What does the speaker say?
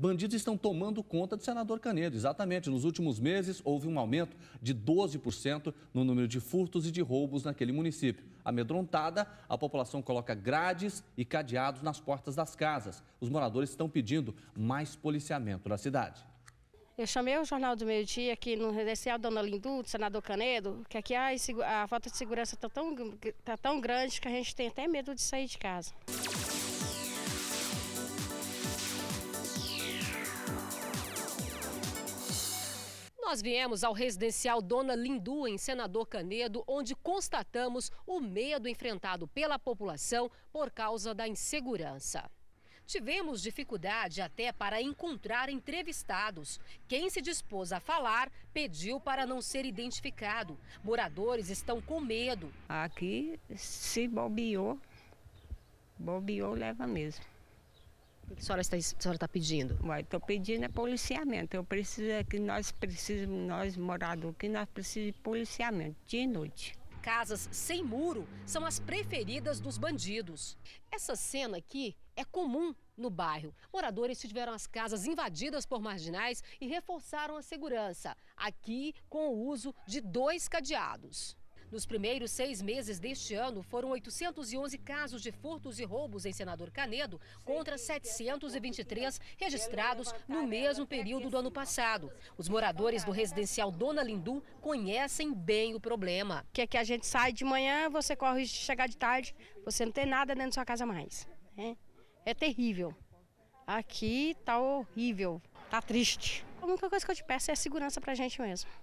Bandidos estão tomando conta do senador Canedo. Exatamente, nos últimos meses houve um aumento de 12% no número de furtos e de roubos naquele município. Amedrontada, a população coloca grades e cadeados nas portas das casas. Os moradores estão pedindo mais policiamento na cidade. Eu chamei o Jornal do Meio Dia aqui no Residencial Dona Lindu, do senador Canedo, que aqui a, a falta de segurança está tão, tá tão grande que a gente tem até medo de sair de casa. Nós viemos ao residencial Dona Lindu, em Senador Canedo, onde constatamos o medo enfrentado pela população por causa da insegurança. Tivemos dificuldade até para encontrar entrevistados. Quem se dispôs a falar pediu para não ser identificado. Moradores estão com medo. Aqui se bobeou, bobeou leva mesmo a senhora está, a senhora está pedindo? Estou pedindo é policiamento. Eu preciso é que nós precisamos, nós moradores, que nós precisamos de policiamento, dia e noite. Casas sem muro são as preferidas dos bandidos. Essa cena aqui é comum no bairro. Moradores tiveram as casas invadidas por marginais e reforçaram a segurança, aqui com o uso de dois cadeados. Nos primeiros seis meses deste ano, foram 811 casos de furtos e roubos em Senador Canedo, contra 723 registrados no mesmo período do ano passado. Os moradores do residencial Dona Lindu conhecem bem o problema. Que é que a gente sai de manhã, você corre de chegar de tarde, você não tem nada dentro da sua casa mais. Né? É terrível. Aqui tá horrível, tá triste. A única coisa que eu te peço é segurança pra gente mesmo.